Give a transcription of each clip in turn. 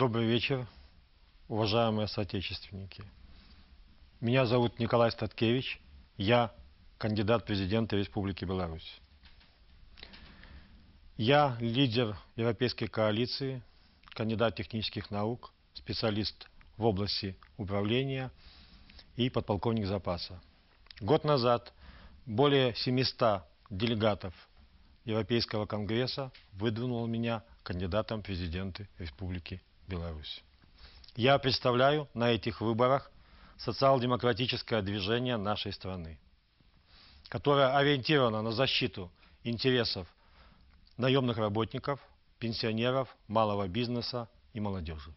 Добрый вечер, уважаемые соотечественники. Меня зовут Николай Статкевич, я кандидат президента Республики Беларусь. Я лидер Европейской коалиции, кандидат технических наук, специалист в области управления и подполковник запаса. Год назад более 700 делегатов Европейского конгресса выдвинул меня кандидатом президента Республики Беларуси. Я представляю на этих выборах социал-демократическое движение нашей страны, которое ориентировано на защиту интересов наемных работников, пенсионеров, малого бизнеса и молодежи.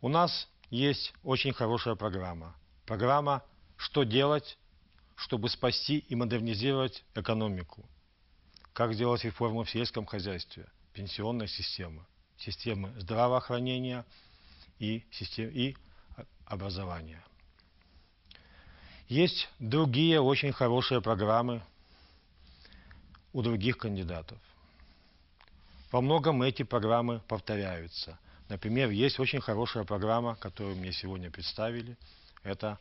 У нас есть очень хорошая программа. Программа «Что делать, чтобы спасти и модернизировать экономику?» Как сделать реформу в сельском хозяйстве, пенсионной системы? системы здравоохранения и, систем, и образования. Есть другие очень хорошие программы у других кандидатов. Во многом эти программы повторяются. Например, есть очень хорошая программа, которую мне сегодня представили. Это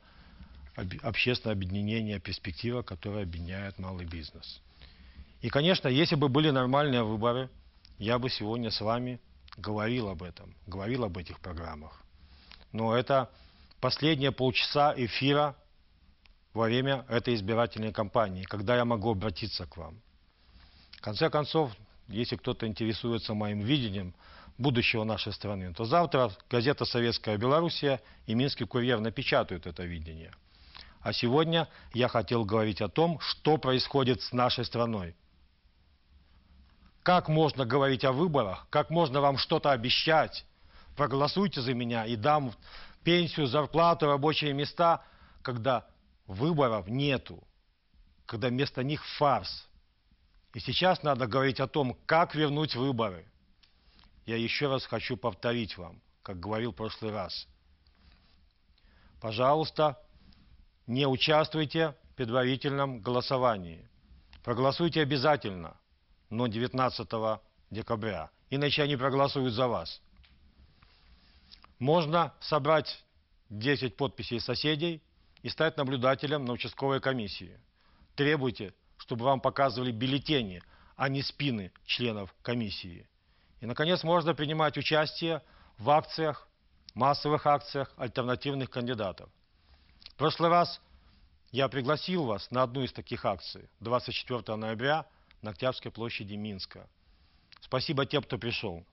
общественное объединение «Перспектива», которое объединяет малый бизнес. И, конечно, если бы были нормальные выборы, я бы сегодня с вами говорил об этом, говорил об этих программах. Но это последние полчаса эфира во время этой избирательной кампании, когда я могу обратиться к вам. В конце концов, если кто-то интересуется моим видением будущего нашей страны, то завтра газета «Советская Белоруссия» и «Минский курьер» напечатают это видение. А сегодня я хотел говорить о том, что происходит с нашей страной – как можно говорить о выборах? Как можно вам что-то обещать? Проголосуйте за меня и дам пенсию, зарплату, рабочие места, когда выборов нету, когда вместо них фарс. И сейчас надо говорить о том, как вернуть выборы. Я еще раз хочу повторить вам, как говорил в прошлый раз. Пожалуйста, не участвуйте в предварительном голосовании. Проголосуйте обязательно – но 19 декабря. Иначе они проголосуют за вас. Можно собрать 10 подписей соседей и стать наблюдателем на участковой комиссии. Требуйте, чтобы вам показывали бюллетени, а не спины членов комиссии. И, наконец, можно принимать участие в акциях, массовых акциях альтернативных кандидатов. В прошлый раз я пригласил вас на одну из таких акций 24 ноября на Октябрьской площади Минска. Спасибо тем, кто пришел.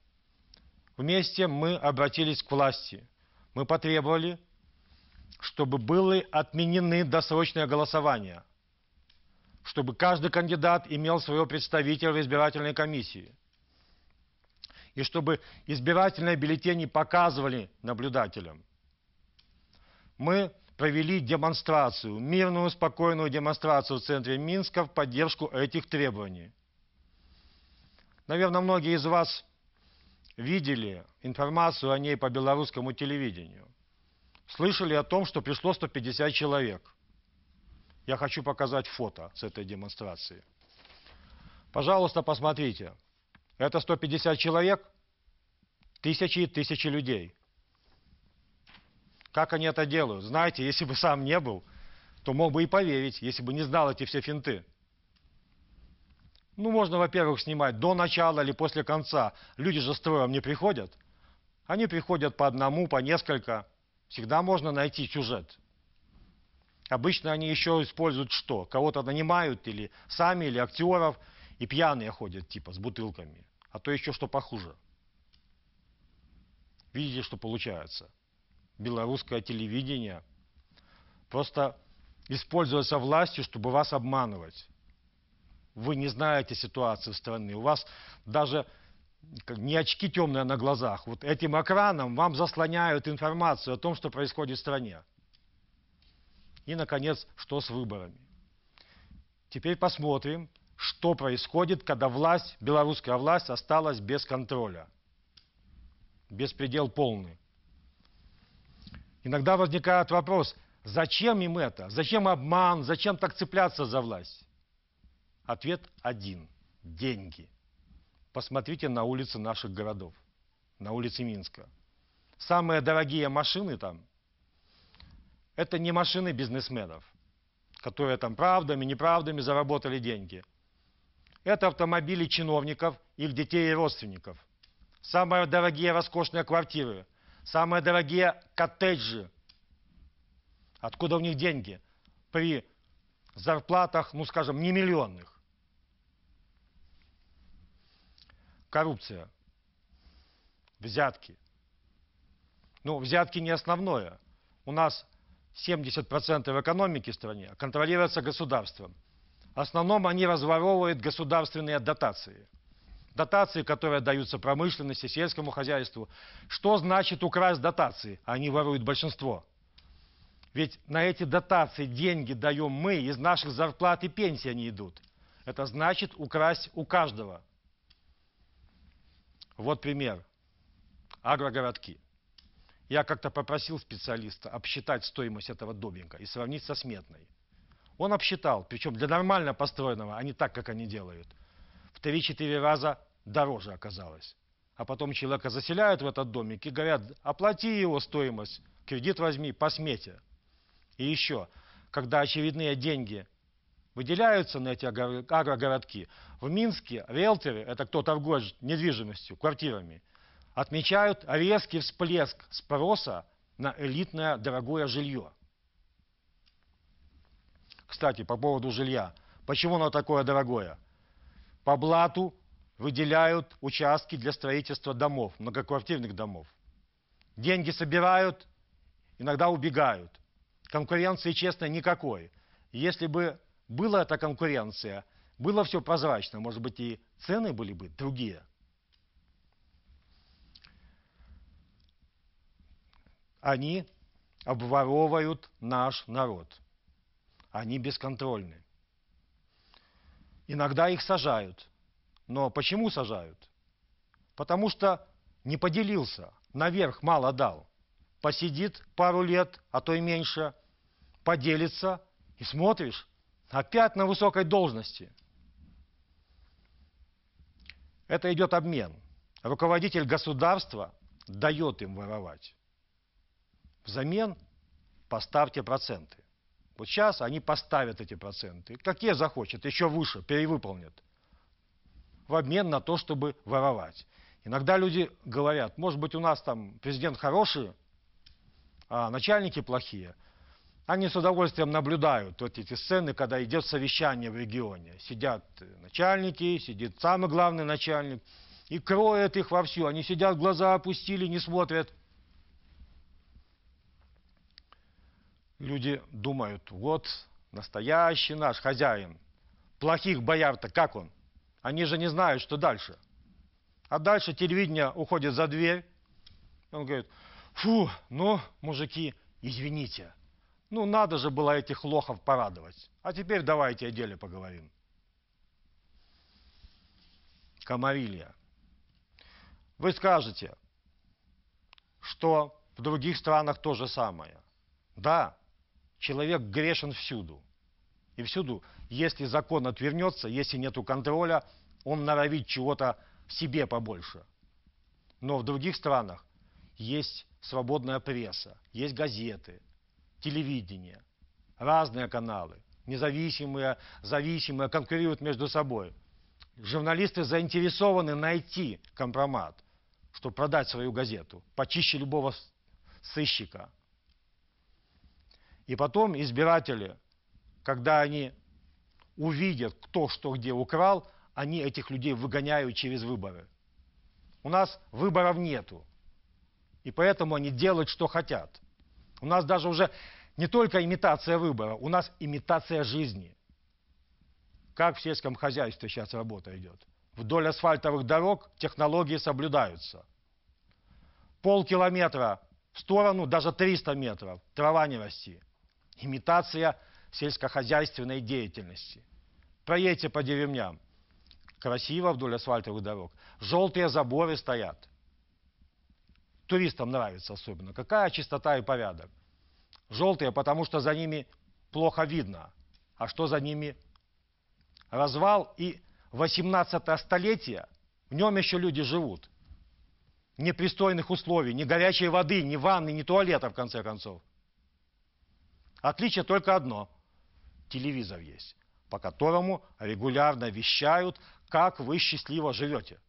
Вместе мы обратились к власти. Мы потребовали, чтобы были отменены досрочные голосования, чтобы каждый кандидат имел своего представителя в избирательной комиссии, и чтобы избирательные бюллетени показывали наблюдателям. Мы провели демонстрацию, мирную, спокойную демонстрацию в центре Минска в поддержку этих требований. Наверное, многие из вас видели информацию о ней по белорусскому телевидению. Слышали о том, что пришло 150 человек. Я хочу показать фото с этой демонстрации. Пожалуйста, посмотрите. Это 150 человек, тысячи и тысячи людей – как они это делают? Знаете, если бы сам не был, то мог бы и поверить, если бы не знал эти все финты. Ну, можно, во-первых, снимать до начала или после конца. Люди же с троем не приходят. Они приходят по одному, по несколько. Всегда можно найти сюжет. Обычно они еще используют что? Кого-то нанимают или сами, или актеров, и пьяные ходят типа с бутылками. А то еще что похуже. Видите, что получается? белорусское телевидение просто используется властью, чтобы вас обманывать. Вы не знаете ситуации в стране. У вас даже не очки темные на глазах. Вот этим экраном вам заслоняют информацию о том, что происходит в стране. И, наконец, что с выборами. Теперь посмотрим, что происходит, когда власть, белорусская власть осталась без контроля. Беспредел полный. Иногда возникает вопрос, зачем им это? Зачем обман? Зачем так цепляться за власть? Ответ один – деньги. Посмотрите на улицы наших городов, на улице Минска. Самые дорогие машины там – это не машины бизнесменов, которые там правдами, неправдами заработали деньги. Это автомобили чиновников, их детей и родственников. Самые дорогие роскошные квартиры самые дорогие коттеджи. Откуда у них деньги? При зарплатах, ну скажем, не миллионных. Коррупция. Взятки. Ну, взятки не основное. У нас 70% экономики в стране контролируется государством. В основном они разворовывают государственные дотации – дотации, которые даются промышленности, сельскому хозяйству. Что значит украсть дотации? Они воруют большинство. Ведь на эти дотации деньги даем мы, из наших зарплат и пенсий они идут. Это значит украсть у каждого. Вот пример. Агрогородки. Я как-то попросил специалиста обсчитать стоимость этого домика и сравнить со сметной. Он обсчитал, причем для нормально построенного, а не так, как они делают – в 3-4 раза дороже оказалось. А потом человека заселяют в этот домик и говорят, оплати его стоимость, кредит возьми по смете. И еще, когда очевидные деньги выделяются на эти агрогородки, в Минске риэлторы, это кто торгует недвижимостью, квартирами, отмечают резкий всплеск спроса на элитное дорогое жилье. Кстати, по поводу жилья. Почему оно такое дорогое? по блату выделяют участки для строительства домов, многоквартирных домов. Деньги собирают, иногда убегают. Конкуренции, честно, никакой. Если бы была эта конкуренция, было все прозрачно, может быть, и цены были бы другие. Они обворовывают наш народ. Они бесконтрольны. Иногда их сажают. Но почему сажают? Потому что не поделился, наверх мало дал. Посидит пару лет, а то и меньше, поделится, и смотришь, опять на высокой должности. Это идет обмен. Руководитель государства дает им воровать. Взамен поставьте проценты. Вот сейчас они поставят эти проценты, какие захочет, еще выше, перевыполнят, в обмен на то, чтобы воровать. Иногда люди говорят, может быть, у нас там президент хороший, а начальники плохие. Они с удовольствием наблюдают вот эти сцены, когда идет совещание в регионе. Сидят начальники, сидит самый главный начальник и кроет их вовсю. Они сидят, глаза опустили, не смотрят – люди думают, вот настоящий наш хозяин, плохих бояр-то как он? Они же не знают, что дальше. А дальше телевидение уходит за дверь. Он говорит, фу, ну, мужики, извините. Ну, надо же было этих лохов порадовать. А теперь давайте о деле поговорим. Комарилья. Вы скажете, что в других странах то же самое. Да, человек грешен всюду. И всюду, если закон отвернется, если нету контроля, он норовит чего-то себе побольше. Но в других странах есть свободная пресса, есть газеты, телевидение, разные каналы, независимые, зависимые, конкурируют между собой. Журналисты заинтересованы найти компромат, чтобы продать свою газету, почище любого сыщика – и потом избиратели, когда они увидят, кто что где украл, они этих людей выгоняют через выборы. У нас выборов нету. И поэтому они делают, что хотят. У нас даже уже не только имитация выбора, у нас имитация жизни. Как в сельском хозяйстве сейчас работа идет. Вдоль асфальтовых дорог технологии соблюдаются. Полкилометра в сторону, даже 300 метров, трава не расти имитация сельскохозяйственной деятельности. Проедьте по деревням. Красиво вдоль асфальтовых дорог. Желтые заборы стоят. Туристам нравится особенно. Какая чистота и порядок. Желтые, потому что за ними плохо видно. А что за ними? Развал и 18 е столетие. В нем еще люди живут. Непристойных условий, ни горячей воды, ни ванны, ни туалета, в конце концов. Отличие только одно. Телевизор есть, по которому регулярно вещают, как вы счастливо живете.